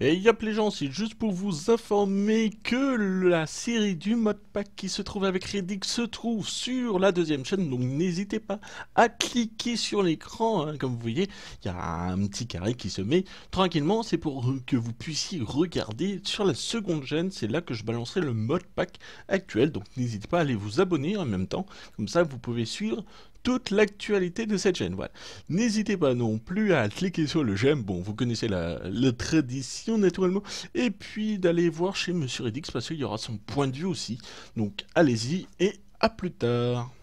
Et yop les gens, c'est juste pour vous informer que la série du Modpack qui se trouve avec Reddick se trouve sur la deuxième chaîne, donc n'hésitez pas à cliquer sur l'écran, hein. comme vous voyez, il y a un petit carré qui se met tranquillement, c'est pour que vous puissiez regarder sur la seconde chaîne, c'est là que je balancerai le Modpack actuel, donc n'hésitez pas à aller vous abonner en même temps, comme ça vous pouvez suivre toute l'actualité de cette chaîne. Voilà. N'hésitez pas non plus à cliquer sur le j'aime, bon vous connaissez la, tradition naturellement, et puis d'aller voir chez Monsieur Edix parce qu'il y aura son point de vue aussi. Donc allez-y et à plus tard.